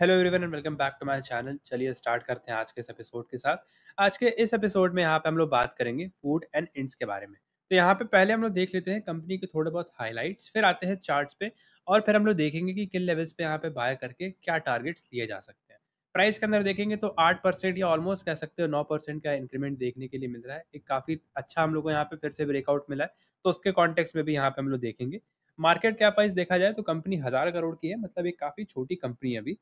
hello everyone and welcome back to my channel चलिए start करते हैं आज के इस एपिसोड के साथ आज के इस एपिसोड में यहाँ पे हम लोग बात करेंगे फूड एंड इंड्स के बारे में तो यहाँ पे पहले हम लोग देख लेते हैं कंपनी के थोड़े बहुत हाईलाइट्स फिर आते हैं चार्ट्स पे और फिर हम लोग देखेंगे कि किन लेवल्स पे यहाँ पे बाय करके क्या टारगेट्स लिए जा सकते हैं प्राइस के अंदर देखेंगे तो आठ या ऑलमोस्ट कह सकते हो नौ का इंक्रीमेंट देखने के लिए मिल रहा है एक काफ़ी अच्छा हम लोग को यहाँ पे फिर से ब्रेकआउट मिला है तो उसके कॉन्टेक्स में भी यहाँ पे हम लोग देखेंगे मार्केट कैप वाइज देखा जाए तो कंपनी हज़ार करोड़ की है मतलब एक काफ़ी छोटी कंपनी है अभी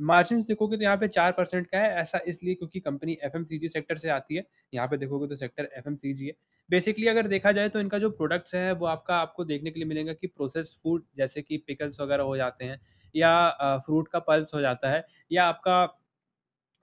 मार्जिन देखोगे तो यहाँ पे चार परसेंट का है ऐसा इसलिए क्योंकि कंपनी एफ सेक्टर से आती है यहाँ पे देखोगे तो सेक्टर एफ है बेसिकली अगर देखा जाए तो इनका जो प्रोडक्ट्स है वो आपका आपको देखने के लिए मिलेगा कि प्रोसेस्ड फूड जैसे कि पिकल्स वगैरह हो जाते हैं या फ्रूट का पल्स हो जाता है या आपका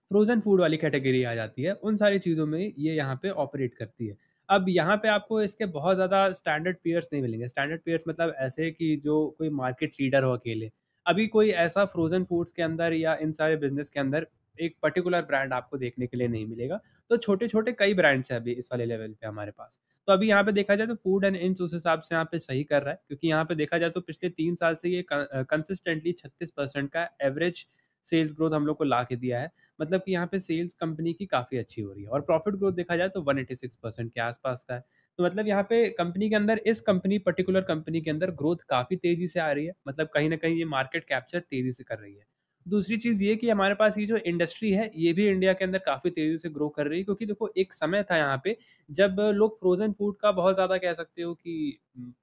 फ्रोजन फूड वाली कैटेगरी आ जाती है उन सारी चीज़ों में ये यहाँ पे ऑपरेट करती है अब यहाँ पे आपको इसके बहुत ज़्यादा स्टैंडर्ड पेयर्स नहीं मिलेंगे स्टैंडर्ड पेयर्स मतलब ऐसे कि जो कोई मार्केट लीडर हो अकेले अभी कोई ऐसा फ्रोजन फूड्स के अंदर या इन सारे बिजनेस के अंदर एक पर्टिकुलर ब्रांड आपको देखने के लिए नहीं मिलेगा तो छोटे छोटे कई ब्रांड्स हैं अभी इस वाले लेवल पे हमारे पास तो अभी यहाँ पे देखा जाए तो फूड एंड इंच उस हिसाब से यहाँ पे सही कर रहा है क्योंकि यहाँ पे देखा जाए तो पिछले तीन साल से ये कंसिस्टेंटली छत्तीस परसेंट का एवरेज सेल्स ग्रोथ हम लोग को ला के दिया है मतलब कि यहाँ पे सेल्स कंपनी की काफ़ी अच्छी हो रही है और प्रॉफिट ग्रोथ देखा जाए तो वन परसेंट के आसपास का है तो मतलब यहाँ पे कंपनी के अंदर इस कंपनी पर्टिकुलर कंपनी के अंदर ग्रोथ काफ़ी तेज़ी से आ रही है मतलब कहीं ना कहीं ये मार्केट कैप्चर तेज़ी से कर रही है दूसरी चीज़ ये कि हमारे पास ये जो इंडस्ट्री है ये भी इंडिया के अंदर काफ़ी तेज़ी से ग्रो कर रही है क्योंकि देखो एक समय था यहाँ पे जब लोग फ्रोज़न फूड का बहुत ज़्यादा कह सकते हो कि हम्म,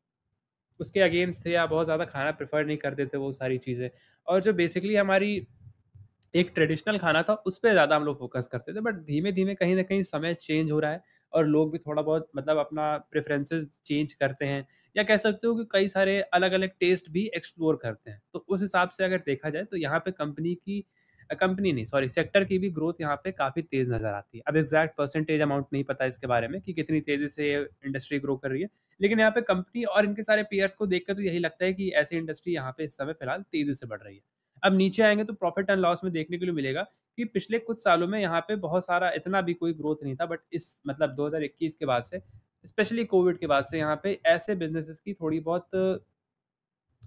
उसके अगेंस्ट थे या बहुत ज़्यादा खाना प्रेफर नहीं करते थे वो सारी चीज़ें और जो बेसिकली हमारी एक ट्रेडिशनल खाना था उस पर ज़्यादा हम लोग फोकस करते थे बट धीमे धीमे कहीं ना कहीं समय चेंज हो रहा है और लोग भी थोड़ा बहुत मतलब अपना प्रेफरेंसेस चेंज करते हैं या कह सकते हो कि कई सारे अलग अलग टेस्ट भी एक्सप्लोर करते हैं तो उस हिसाब से अगर देखा जाए तो यहाँ पे कंपनी की कंपनी नहीं सॉरी सेक्टर की भी ग्रोथ यहाँ पे काफ़ी तेज़ नज़र आती है अब एग्जैक्ट परसेंटेज अमाउंट नहीं पता इसके बारे में कि कितनी तेज़ी से इंडस्ट्री ग्रो कर रही है लेकिन यहाँ पे कंपनी और इनके सारे पेयर्स को देखकर तो यही लगता है कि ऐसी इंडस्ट्री यहाँ पे इस समय फिलहाल तेज़ी से बढ़ रही है अब नीचे आएंगे तो प्रॉफिट एंड लॉस में देखने के लिए मिलेगा कि पिछले कुछ सालों में यहाँ पे बहुत सारा इतना भी कोई ग्रोथ नहीं था बट इस मतलब 2021 के बाद से स्पेशली कोविड के बाद से यहाँ पे ऐसे बिजनेसेस की थोड़ी बहुत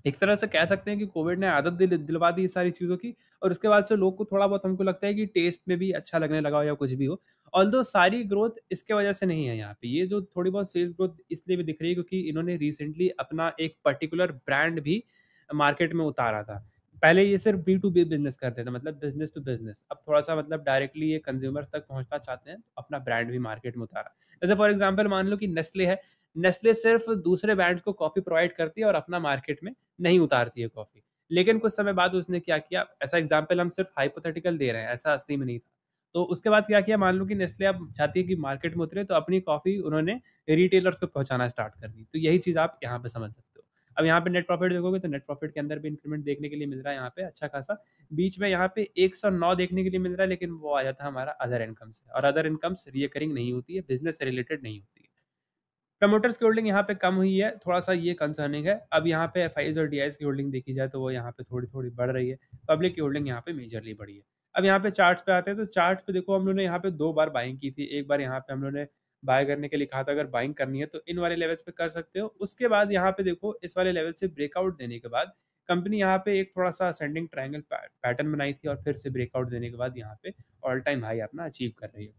एक तरह से कह सकते हैं कि कोविड ने आदत दिल, दिलवा दी सारी चीज़ों की और उसके बाद से लोग को थोड़ा बहुत हमको लगता है कि टेस्ट में भी अच्छा लगने लगा हो या कुछ भी हो ऑल दो सारी ग्रोथ इसके वजह से नहीं है यहाँ पे ये जो थोड़ी बहुत सेल्स ग्रोथ इसलिए भी दिख रही है क्योंकि इन्होंने रिसेंटली अपना एक पर्टिकुलर ब्रांड भी मार्केट में उतारा था पहले ये सिर्फ बी टू बी बिजनेस करते थे मतलब बिजनेस टू बिजनेस अब थोड़ा सा मतलब डायरेक्टली ये कंज्यूमर्स तक पहुंचना चाहते हैं तो अपना ब्रांड भी मार्केट में उतारा जैसे फॉर एग्जाम्पल मान लो कि नेस्ले है नेस्ले सिर्फ दूसरे ब्रांड्स को कॉफ़ी प्रोवाइड करती है और अपना मार्केट में नहीं उतारती है कॉफ़ी लेकिन कुछ समय बाद उसने क्या किया ऐसा एग्जाम्पल हम सिर्फ हाइपोथेटिकल दे रहे हैं ऐसा असली में नहीं था तो उसके बाद क्या किया मान लो कि नेस्ले आप चाहती है कि मार्केट में उतरे तो अपनी कॉफ़ी उन्होंने रिटेलर्स को पहुंचाना स्टार्ट कर दी तो यही चीज़ आप यहाँ पे समझ सकते अब यहाँ पे नेट प्रॉफिट देखोगे तो नेट प्रॉफिट के अंदर भी इंक्रीमेंट देखने के लिए मिल रहा है यहाँ पे अच्छा खासा बीच में यहाँ पे 109 देखने के लिए मिल रहा है लेकिन वो आ जाता है हमारा अदर इनकम से और अदर इनकम रियकरिंग नहीं होती है बिजनेस से रिलेटेड नहीं होती है प्रमोटर्स की होल्डिंग यहाँ पे कम हुई है थोड़ा सा ये कंसर्निंग है अब यहाँ पे एफ और डी की होल्डिंग देखी जाए तो वो यहाँ पे थोड़ी थोड़ी बढ़ रही है पब्लिक की होल्डिंग यहाँ पे मेजरली बढ़ी है अब यहाँ पे चार्ट पे आते हैं तो चार्ट पे देखो हम लोगों ने यहाँ पे दो बार बाइंग की थी एक बार यहाँ पे हम लोगों ने बाय करने के लिए कहा था अगर बाइंग करनी है तो इन वाले लेवल्स पे कर सकते हो उसके बाद यहाँ पे देखो इस वाले लेवल से ब्रेकआउट देने के बाद कंपनी यहाँ पे एक थोड़ा सा असेंडिंग ट्राइंगल पैटर्न बनाई थी और फिर से ब्रेकआउट देने के बाद यहाँ पे ऑल टाइम हाई अपना अचीव कर रही है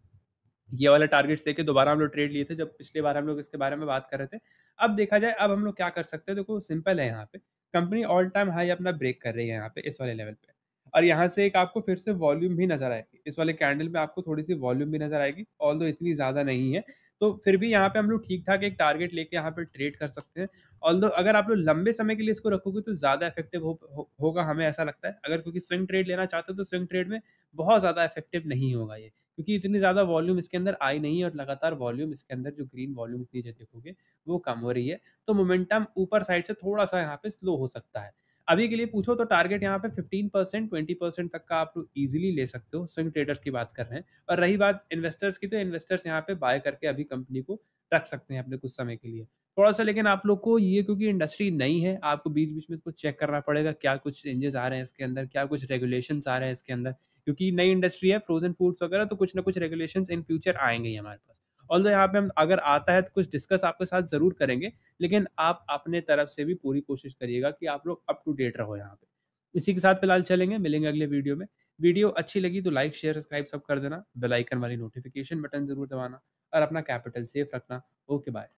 ये वाला टारगेट्स देखे दोबारा हम लोग ट्रेड लिए थे जब पिछले बार हम लोग इसके बारे में बात कर रहे थे अब देखा जाए अब हम लोग क्या कर सकते हैं देखो सिंपल है यहाँ पे कंपनी ऑल टाइम हाई अपना ब्रेक कर रही है यहाँ पे इस वाले लेवल पे और यहाँ से एक आपको फिर से वॉल्यूम भी नज़र आएगी इस वाले कैंडल में आपको थोड़ी सी वॉल्यूम भी नज़र आएगी ऑल इतनी ज़्यादा नहीं है तो फिर भी यहाँ पे हम लोग ठीक ठाक एक टारगेट लेके यहाँ पे ट्रेड कर सकते हैं ऑल अगर आप लोग लंबे समय के लिए इसको रखोगे तो ज़्यादा इफेक्टिव हो, हो, होगा हमें ऐसा लगता है अगर क्योंकि स्विंग ट्रेड लेना चाहते हो तो स्विंग ट्रेड में बहुत ज़्यादा इफेक्टिव नहीं होगा ये क्योंकि इतनी ज़्यादा वॉल्यूम इसके अंदर आई नहीं है और लगातार वॉल्यूम इसके अंदर जो ग्रीन वॉल्यूम नीचे देखोगे वो कम हो रही है तो मोमेंटम ऊपर साइड से थोड़ा सा यहाँ पे स्लो हो सकता है अभी के लिए पूछो तो टारगेट यहाँ पे 15 परसेंट ट्वेंटी परसेंट तक का आप इजीली ले सकते हो स्विंग ट्रेडर्स की बात कर रहे हैं और रही बात इन्वेस्टर्स की तो इन्वेस्टर्स यहाँ पे बाय करके अभी कंपनी को रख सकते हैं अपने कुछ समय के लिए थोड़ा सा लेकिन आप लोग को ये क्योंकि इंडस्ट्री नई है आपको बीच बीच में इसको चेक करना पड़ेगा क्या कुछ चेंजेस आ रहे हैं इसके अंदर क्या कुछ रेगुलेशन आ रहे हैं इसके अंदर क्योंकि नई इंडस्ट्री है फ्रोजन फूड्स वगैरह तो कुछ ना कुछ रेगुलेशन इन फ्यूचर आएंगे ही हमारे पास ऑल दो यहाँ पे हम अगर आता है तो कुछ डिस्कस आपके साथ ज़रूर करेंगे लेकिन आप अपने तरफ से भी पूरी कोशिश करिएगा कि आप लोग अप टू डेट रहो यहाँ पे इसी के साथ फिलहाल चलेंगे मिलेंगे अगले वीडियो में वीडियो अच्छी लगी तो लाइक शेयर सब्सक्राइब सब कर देना बेलाइकन वाली नोटिफिकेशन बटन जरूर दबाना और अपना कैपिटल सेफ रखना ओके बाय